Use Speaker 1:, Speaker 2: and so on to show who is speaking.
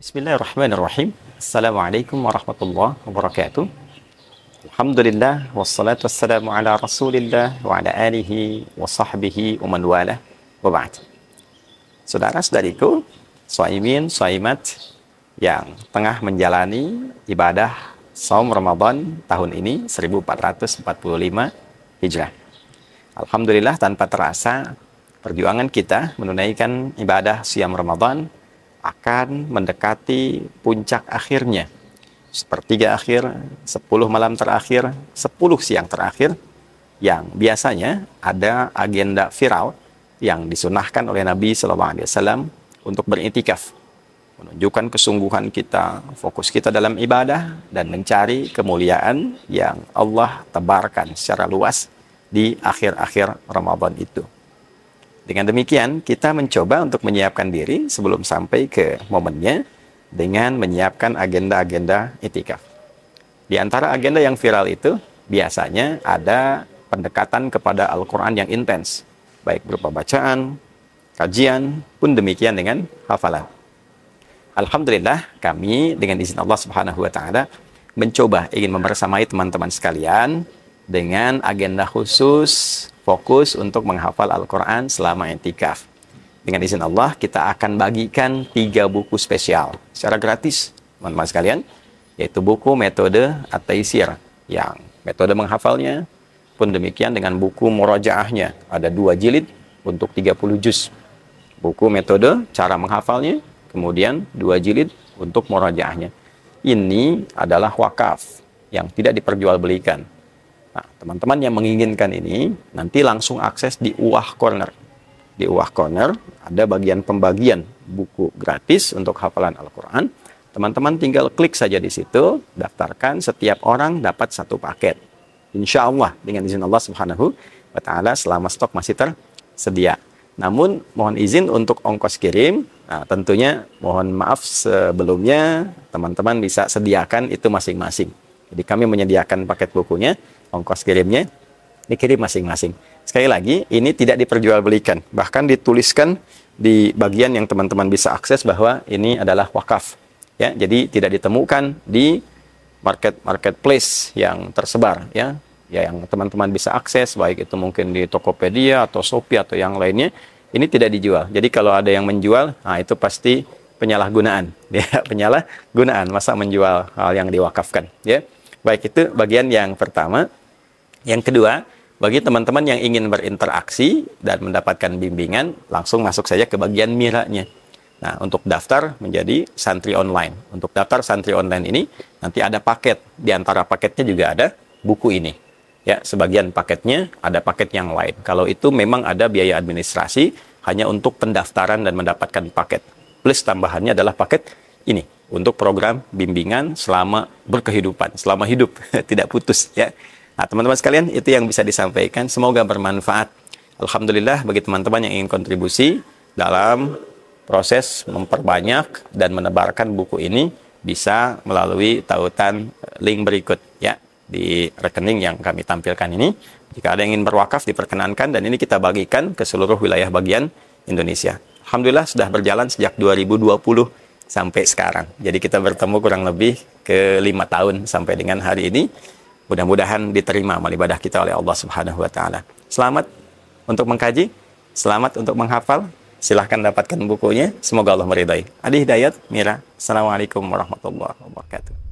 Speaker 1: Bismillahirrahmanirrahim. Assalamualaikum warahmatullahi wabarakatuh. Alhamdulillah wassalatu wassalamu ala Rasulillah wa ala alihi wa sahbihi wa man wala wa ba'd. Saudara-saudariku, suaimin, suaimat yang tengah menjalani ibadah saum Ramadan tahun ini 1445 Hijrah. Alhamdulillah tanpa terasa perjuangan kita menunaikan ibadah siam Ramadan akan mendekati puncak akhirnya. Sepertiga akhir, sepuluh malam terakhir, sepuluh siang terakhir, yang biasanya ada agenda viral yang disunahkan oleh Nabi SAW untuk beritikaf. Menunjukkan kesungguhan kita, fokus kita dalam ibadah, dan mencari kemuliaan yang Allah tebarkan secara luas di akhir-akhir Ramadan itu. Dengan demikian, kita mencoba untuk menyiapkan diri sebelum sampai ke momennya dengan menyiapkan agenda-agenda itikaf. Di antara agenda yang viral itu, biasanya ada pendekatan kepada Al-Quran yang intens, baik berupa bacaan, kajian, pun demikian dengan hafalan. Alhamdulillah, kami dengan izin Allah Subhanahu wa Ta'ala mencoba ingin membersamai teman-teman sekalian dengan agenda khusus fokus untuk menghafal Al-Quran selama etikaf. Dengan izin Allah, kita akan bagikan tiga buku spesial secara gratis, teman-teman sekalian, yaitu buku metode At-Taisir, yang metode menghafalnya, pun demikian dengan buku Murojaahnya, ada dua jilid untuk 30 juz. Buku metode, cara menghafalnya, kemudian dua jilid untuk Murojaahnya. Ini adalah wakaf yang tidak diperjualbelikan Nah, teman-teman yang menginginkan ini nanti langsung akses di Uah Corner. Di Uah Corner ada bagian pembagian buku gratis untuk hafalan Al-Qur'an. Teman-teman tinggal klik saja di situ, daftarkan setiap orang dapat satu paket. Insya Allah dengan izin Allah Subhanahu wa taala selama stok masih tersedia. Namun mohon izin untuk ongkos kirim. Nah, tentunya mohon maaf sebelumnya teman-teman bisa sediakan itu masing-masing. Jadi kami menyediakan paket bukunya, ongkos kirimnya dikirim masing-masing. Sekali lagi, ini tidak diperjualbelikan, bahkan dituliskan di bagian yang teman-teman bisa akses bahwa ini adalah wakaf. Ya, jadi tidak ditemukan di market marketplace yang tersebar ya ya yang teman-teman bisa akses baik itu mungkin di Tokopedia atau Shopee atau yang lainnya ini tidak dijual jadi kalau ada yang menjual nah itu pasti penyalahgunaan ya penyalahgunaan masa menjual hal yang diwakafkan ya baik itu bagian yang pertama yang kedua, bagi teman-teman yang ingin berinteraksi dan mendapatkan bimbingan, langsung masuk saja ke bagian miranya. Nah, untuk daftar menjadi santri online. Untuk daftar santri online ini, nanti ada paket. Di antara paketnya juga ada buku ini. Ya, sebagian paketnya ada paket yang lain. Kalau itu memang ada biaya administrasi hanya untuk pendaftaran dan mendapatkan paket. Plus tambahannya adalah paket ini untuk program bimbingan selama berkehidupan, selama hidup, tidak putus ya. Nah, teman-teman sekalian, itu yang bisa disampaikan. Semoga bermanfaat. Alhamdulillah bagi teman-teman yang ingin kontribusi dalam proses memperbanyak dan menebarkan buku ini bisa melalui tautan link berikut ya di rekening yang kami tampilkan ini. Jika ada yang ingin berwakaf diperkenankan dan ini kita bagikan ke seluruh wilayah bagian Indonesia. Alhamdulillah sudah berjalan sejak 2020 sampai sekarang. Jadi kita bertemu kurang lebih ke lima tahun sampai dengan hari ini Mudah-mudahan diterima amal ibadah kita oleh Allah Subhanahu wa taala. Selamat untuk mengkaji, selamat untuk menghafal. Silahkan dapatkan bukunya. Semoga Allah meridai. Adi Hidayat, Mira. Assalamualaikum warahmatullahi wabarakatuh.